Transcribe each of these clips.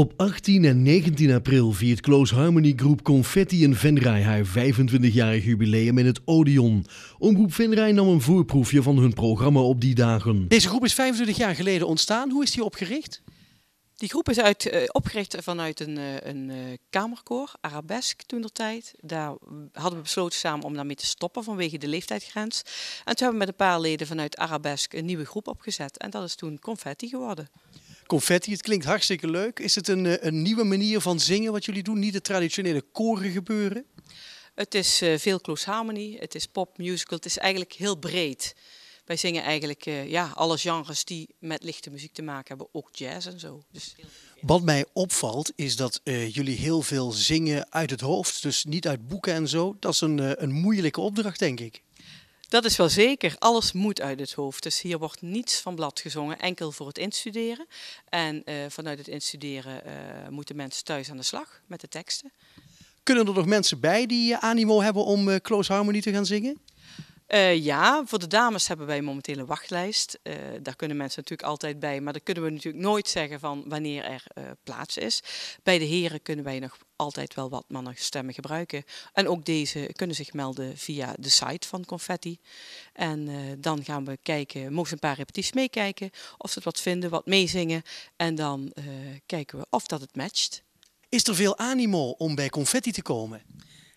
Op 18 en 19 april viert Close Harmony groep Confetti in Venray haar 25-jarig jubileum in het Odeon. Omroep Venray nam een voorproefje van hun programma op die dagen. Deze groep is 25 jaar geleden ontstaan. Hoe is die opgericht? Die groep is uit, eh, opgericht vanuit een, eh, een eh, kamerkoor, Arabesk toen de tijd. Daar hadden we besloten samen om daarmee te stoppen vanwege de leeftijdsgrens. En toen hebben we met een paar leden vanuit Arabesk een nieuwe groep opgezet. En dat is toen Confetti geworden confetti. Het klinkt hartstikke leuk. Is het een, eh, een nieuwe manier van zingen wat jullie doen? Niet de traditionele koren gebeuren? Het is eh, veel close harmony, het is pop, musical, het is eigenlijk heel breed. Wij zingen eigenlijk uh, ja, alle genres die met lichte muziek te maken hebben, ook jazz en zo. Dus wat mij opvalt is dat jullie heel veel zingen uit het hoofd, dus niet uit boeken en zo. Dat is een, een moeilijke opdracht, denk ik. Dat is wel zeker. Alles moet uit het hoofd. Dus hier wordt niets van blad gezongen, enkel voor het instuderen. En eh, vanuit het instuderen eh, moeten mensen thuis aan de slag met de teksten. Kunnen er nog mensen bij die eh, animo hebben om Close Harmony te gaan zingen? Eh, ja, voor de dames hebben wij momenteel een wachtlijst. Eh, daar kunnen mensen natuurlijk altijd bij, maar daar kunnen we natuurlijk nooit zeggen van wanneer er eh, plaats is. Bij de heren kunnen wij nog altijd wel wat mannenstemmen stemmen gebruiken. En ook deze kunnen zich melden via de site van Confetti. En dan gaan we kijken, mogen ze een paar repetities meekijken, of ze het wat vinden, wat meezingen. En dan kijken we of dat het matcht. Is er veel animo om bij Confetti te komen?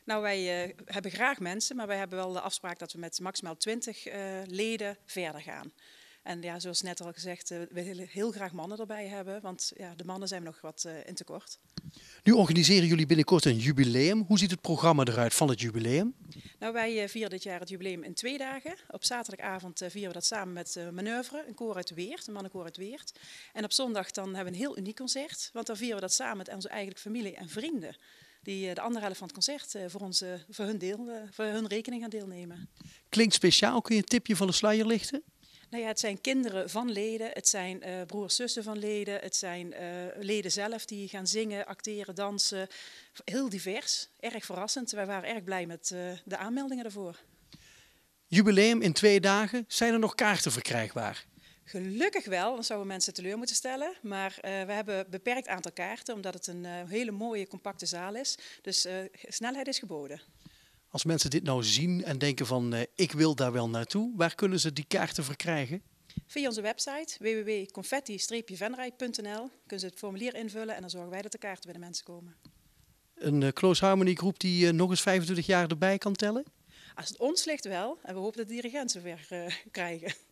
Nou, wij eh, hebben graag mensen, maar wij hebben wel de afspraak dat we met maximaal 20 eh, leden verder gaan. En ja, zoals net al gezegd, uh, we willen heel graag mannen erbij hebben, want ja, de mannen zijn nog wat in tekort. Nu organiseren jullie binnenkort een jubileum. Hoe ziet het programma eruit van het jubileum? Nou, wij vieren dit jaar het jubileum in twee dagen. Op zaterdagavond vieren we dat samen met Manoeuvre, een koor uit Weert, een mannenkoor uit Weert. En op zondag dan hebben we een heel uniek concert, want dan vieren we dat samen met onze eigen familie en vrienden die eh, de andere helft van het concert eh, voor, ons, voor, hun deel, eh, voor hun rekening gaan deelnemen. Klinkt speciaal. Kun je een tipje van de sluier lichten? Nou ja, het zijn kinderen van leden, het zijn uh, broers, zussen van leden, het zijn leden zelf die gaan zingen, acteren, dansen. Heel divers, erg verrassend. Wij waren erg blij met de aanmeldingen daarvoor. Jubileum in twee dagen. Zijn er nog kaarten verkrijgbaar? Gelukkig wel, dan zouden we mensen teleur moeten stellen. Maar eh, we hebben een beperkt aantal kaarten, omdat het een eh, hele mooie, compacte zaal is. Dus eh, snelheid is geboden. Als mensen dit nou zien en denken van ik wil daar wel naartoe, waar kunnen ze die kaarten verkrijgen? Via onze website wwwconfetti venrijnl kunnen ze het formulier invullen en dan zorgen wij dat de kaarten bij de mensen komen. Een Close Harmony groep die nog eens 25 jaar erbij kan tellen? Als het ons ligt wel en we hopen dat de dirigent weer krijgen.